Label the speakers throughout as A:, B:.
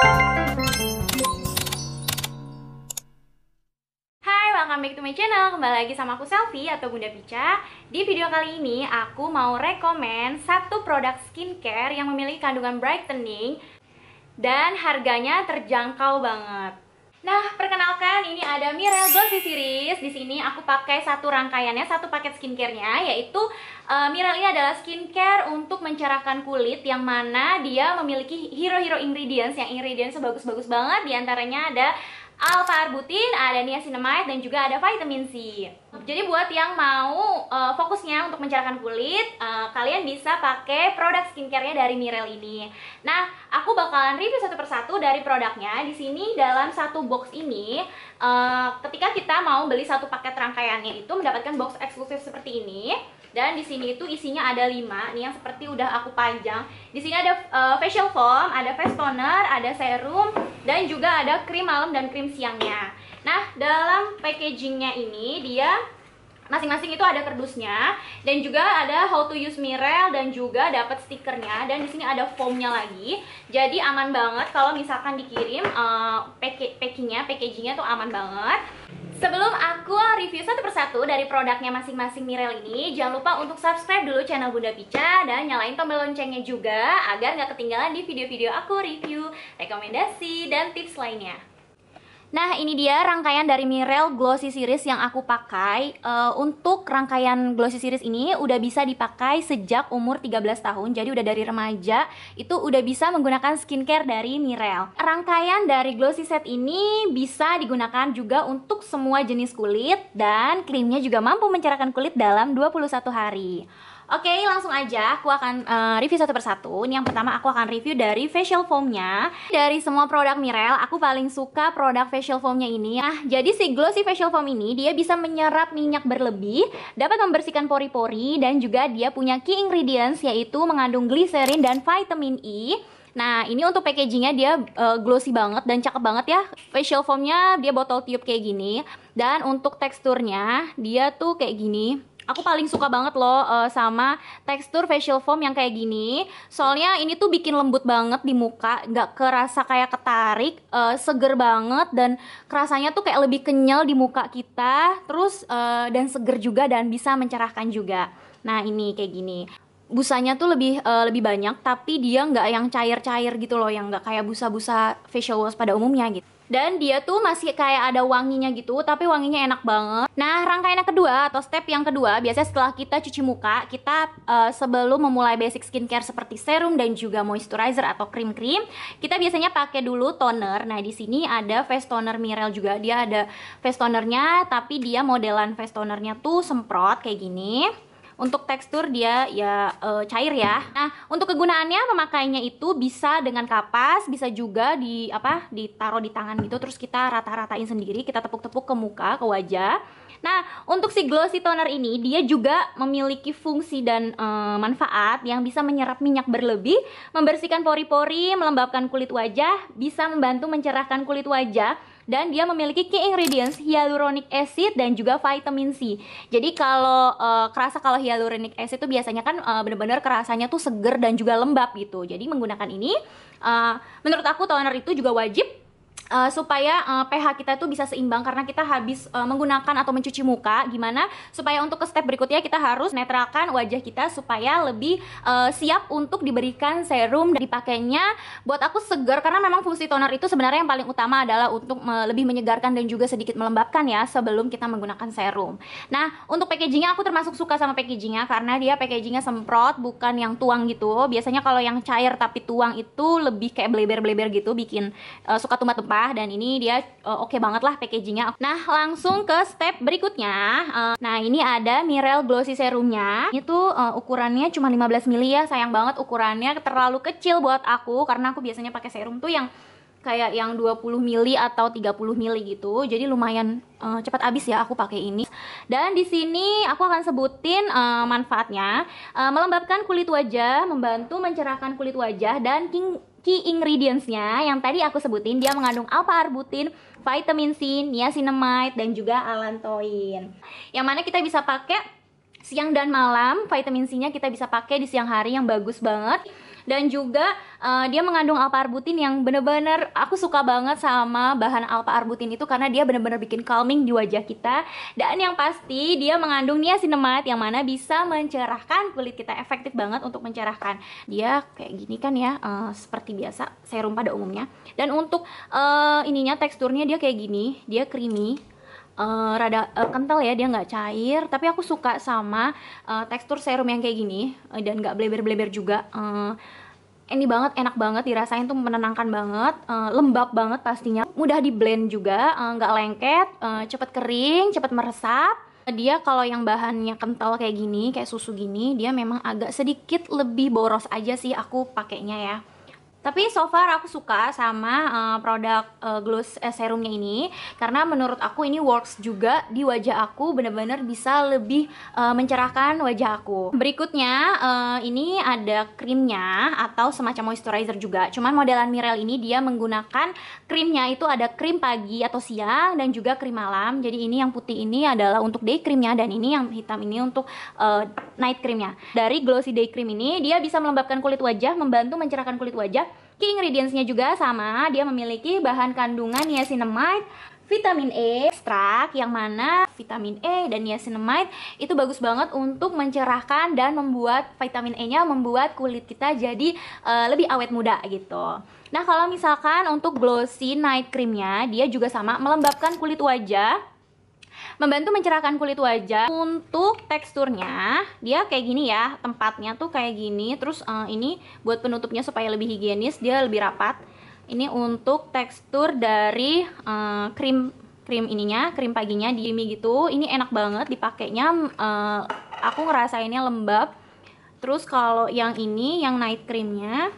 A: welcome back to my channel Kembali lagi sama aku Selfie atau Bunda Pica Di video kali ini aku mau rekomen satu produk skincare yang memiliki kandungan brightening Dan harganya terjangkau banget Nah, perkenalkan ini ada Mirel Glossy Series. Di sini aku pakai satu rangkaiannya, satu paket skincare-nya yaitu uh, Mirel ini adalah skincare untuk mencerahkan kulit yang mana dia memiliki hero-hero ingredients yang ingredients bagus-bagus banget. Di antaranya ada alpha arbutin, ada niacinamide dan juga ada vitamin C. Jadi buat yang mau uh, fokusnya untuk mencerahkan kulit, uh, kalian bisa pakai produk skincarenya dari Mirel ini. Nah, aku bakalan review satu persatu dari produknya. Di sini dalam satu box ini, uh, ketika kita mau beli satu paket rangkaiannya itu mendapatkan box eksklusif seperti ini. Dan di sini itu isinya ada 5 nih yang seperti udah aku panjang. Di sini ada uh, facial foam, ada face toner, ada serum dan juga ada krim malam dan krim siangnya. Nah, dalam packagingnya ini dia masing-masing itu ada kerdusnya dan juga ada how to use Mirel dan juga dapat stikernya dan di sini ada foamnya lagi jadi aman banget kalau misalkan dikirim uh, eh, packagingnya packagingnya tuh aman banget sebelum aku review satu satu dari produknya masing-masing Mirel ini Jangan lupa untuk subscribe dulu channel Bunda Pica Dan nyalain tombol loncengnya juga Agar gak ketinggalan di video-video aku review, rekomendasi, dan tips lainnya Nah, ini dia rangkaian dari Mirel Glossy Series yang aku pakai. Uh, untuk rangkaian Glossy Series ini udah bisa dipakai sejak umur 13 tahun. Jadi udah dari remaja itu udah bisa menggunakan skincare dari Mirel. Rangkaian dari Glossy Set ini bisa digunakan juga untuk semua jenis kulit dan krimnya juga mampu mencerahkan kulit dalam 21 hari. Oke, okay, langsung aja aku akan uh, review satu persatu. Ini yang pertama aku akan review dari facial foamnya. Dari semua produk Mirel, aku paling suka produk facial foamnya ini. Nah, jadi si Glossy Facial Foam ini dia bisa menyerap minyak berlebih, dapat membersihkan pori-pori dan juga dia punya key ingredients yaitu mengandung glycerin dan vitamin E. Nah, ini untuk packagingnya dia uh, glossy banget dan cakep banget ya. Facial foamnya dia botol tiup kayak gini. Dan untuk teksturnya, dia tuh kayak gini Aku paling suka banget loh uh, sama tekstur facial foam yang kayak gini. Soalnya ini tuh bikin lembut banget di muka, nggak kerasa kayak ketarik, uh, seger banget dan kerasanya tuh kayak lebih kenyal di muka kita. Terus uh, dan seger juga dan bisa mencerahkan juga. Nah ini kayak gini busanya tuh lebih uh, lebih banyak tapi dia nggak yang cair-cair gitu loh yang nggak kayak busa-busa facial wash pada umumnya gitu dan dia tuh masih kayak ada wanginya gitu tapi wanginya enak banget nah rangkaian kedua atau step yang kedua biasanya setelah kita cuci muka kita uh, sebelum memulai basic skincare seperti serum dan juga moisturizer atau krim krim kita biasanya pakai dulu toner nah di sini ada face toner Mirel juga dia ada face tonernya tapi dia modelan face tonernya tuh semprot kayak gini untuk tekstur dia ya e, cair ya. Nah, untuk kegunaannya memakainya itu bisa dengan kapas, bisa juga di apa? ditaruh di tangan gitu terus kita rata-ratain sendiri, kita tepuk-tepuk ke muka, ke wajah. Nah, untuk si glossy toner ini dia juga memiliki fungsi dan e, manfaat yang bisa menyerap minyak berlebih, membersihkan pori-pori, melembabkan kulit wajah, bisa membantu mencerahkan kulit wajah dan dia memiliki key ingredients hyaluronic acid dan juga vitamin C. Jadi kalau uh, kerasa kalau hyaluronic acid itu biasanya kan uh, bener-bener kerasanya tuh seger dan juga lembab gitu. Jadi menggunakan ini uh, menurut aku toner itu juga wajib Uh, supaya uh, eh, pH kita itu bisa seimbang karena kita habis uh, menggunakan atau mencuci muka gimana supaya untuk ke step berikutnya kita harus netralkan wajah kita supaya lebih uh, siap untuk diberikan serum dipakainya buat aku segar karena memang fungsi toner itu sebenarnya yang paling utama adalah untuk me lebih menyegarkan dan juga sedikit melembabkan ya sebelum kita menggunakan serum nah untuk packagingnya aku termasuk suka sama packagingnya karena dia packagingnya semprot bukan yang tuang gitu biasanya kalau yang cair tapi tuang itu lebih kayak bleber-bleber gitu bikin uh, suka tumpah-tumpah murah dan ini dia uh, oke okay banget lah packagingnya. Nah langsung ke step berikutnya. Uh, nah ini ada Mirel Glossy Serumnya. Itu uh, eh, ukurannya cuma 15 mili ya. Sayang banget ukurannya terlalu kecil buat aku karena aku biasanya pakai serum tuh yang kayak yang 20 mili atau 30 mili gitu. Jadi lumayan uh, cepat habis ya aku pakai ini. Dan di sini aku akan sebutin uh, manfaatnya. Uh, melembabkan kulit wajah, membantu mencerahkan kulit wajah dan key ingredientsnya yang tadi aku sebutin dia mengandung alpha arbutin, vitamin C, niacinamide dan juga allantoin. Yang mana kita bisa pakai siang dan malam, vitamin C-nya kita bisa pakai di siang hari yang bagus banget dan juga uh, dia mengandung alpha arbutin yang bener-bener aku suka banget sama bahan alpha arbutin itu karena dia bener-bener bikin calming di wajah kita dan yang pasti dia mengandung niacinamide yang mana bisa mencerahkan kulit kita efektif banget untuk mencerahkan dia kayak gini kan ya uh, seperti biasa serum pada umumnya dan untuk uh, ininya teksturnya dia kayak gini dia creamy uh, rada uh, kental ya dia nggak cair tapi aku suka sama uh, tekstur serum yang kayak gini uh, dan nggak bleber-bleber juga uh, ini banget enak banget dirasain tuh menenangkan banget uh, lembab banget pastinya mudah di blend juga nggak uh, lengket uh, cepet kering cepet meresap dia kalau yang bahannya kental kayak gini kayak susu gini dia memang agak sedikit lebih boros aja sih aku pakainya ya tapi so far aku suka sama uh, produk uh, eh, glow uh, eh, serumnya ini karena menurut aku ini works juga di wajah aku bener-bener bisa lebih uh, mencerahkan wajah aku berikutnya uh, ini ada krimnya atau semacam moisturizer juga cuman modelan Mirel ini dia menggunakan krimnya itu ada krim pagi atau siang dan juga krim malam jadi ini yang putih ini adalah untuk day creamnya dan ini yang hitam ini untuk uh, night creamnya dari glossy day cream ini dia bisa melembabkan kulit wajah membantu mencerahkan kulit wajah Key ingredientsnya juga sama, dia memiliki bahan kandungan niacinamide, vitamin E ekstrak yang mana vitamin E dan niacinamide itu bagus banget untuk mencerahkan dan membuat vitamin E-nya membuat kulit kita jadi uh, lebih awet muda gitu. Nah, kalau misalkan untuk glossy night cream-nya dia juga sama melembabkan kulit wajah membantu mencerahkan kulit wajah untuk teksturnya dia kayak gini ya tempatnya tuh kayak gini terus uh, ini buat penutupnya supaya lebih higienis dia lebih rapat ini untuk tekstur dari uh, krim krim ininya krim paginya di ini gitu ini enak banget dipakainya uh, aku ngerasainnya lembab terus kalau yang ini yang night creamnya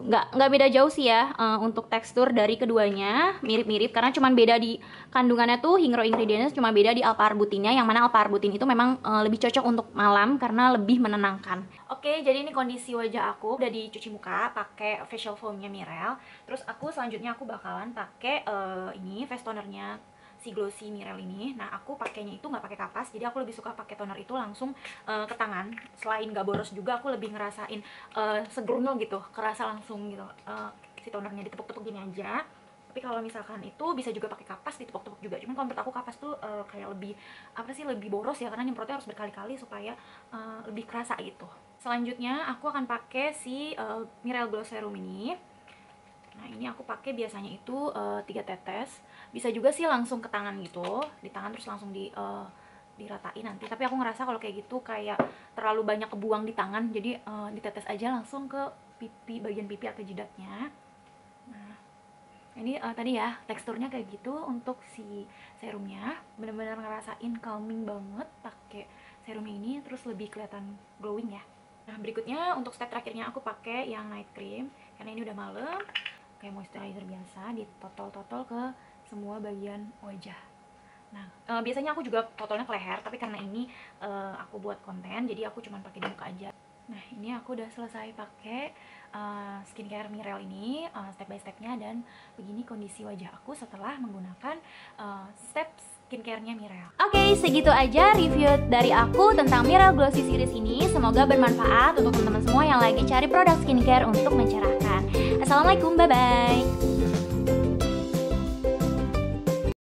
A: gitu nggak nggak beda jauh sih ya uh, untuk tekstur dari keduanya mirip-mirip karena cuma beda di kandungannya tuh hingro ingredients cuma beda di alparbutinnya yang mana alparbutin itu memang uh, lebih cocok untuk malam karena lebih menenangkan oke jadi ini kondisi wajah aku udah dicuci muka pakai facial foamnya Mirel terus aku selanjutnya aku bakalan pakai uh, ini face tonernya si Glossy Mirel ini nah aku pakainya itu nggak pakai kapas jadi aku lebih suka pakai toner itu langsung uh, ke tangan selain nggak boros juga aku lebih ngerasain uh, eh, segerno gitu kerasa langsung gitu uh, si tonernya ditepuk-tepuk gini aja tapi kalau misalkan itu bisa juga pakai kapas ditepuk-tepuk juga cuma kalau menurut aku kapas tuh uh, kayak lebih apa sih lebih boros ya karena nyemprotnya harus berkali-kali supaya uh, lebih kerasa gitu selanjutnya aku akan pakai si uh, Mirel Glow Serum ini Nah ini aku pakai biasanya itu eh, tiga 3 tetes. Bisa juga sih langsung ke tangan gitu, di tangan terus langsung di uh, diratain nanti. Tapi aku ngerasa kalau kayak gitu kayak terlalu banyak kebuang di tangan, jadi uh, ditetes aja langsung ke pipi bagian pipi atau jidatnya. Nah ini uh, tadi ya teksturnya kayak gitu untuk si serumnya. Bener-bener ngerasain calming banget pakai serum ini, terus lebih kelihatan glowing ya. Nah berikutnya untuk step terakhirnya aku pakai yang night cream karena ini udah malam kayak moisturizer biasa ditotol-totol ke semua bagian wajah nah e, biasanya aku juga totolnya ke leher tapi karena ini e, aku buat konten jadi aku cuma pakai di muka aja Nah ini aku udah selesai pakai uh, skincare Mirel ini uh, step by stepnya dan begini kondisi wajah aku setelah menggunakan uh, step skincarenya Mirel. Oke okay, segitu aja review dari aku tentang Mirel Glossy Series ini. Semoga bermanfaat untuk teman-teman semua yang lagi cari produk skincare untuk mencerahkan. Assalamualaikum, bye bye.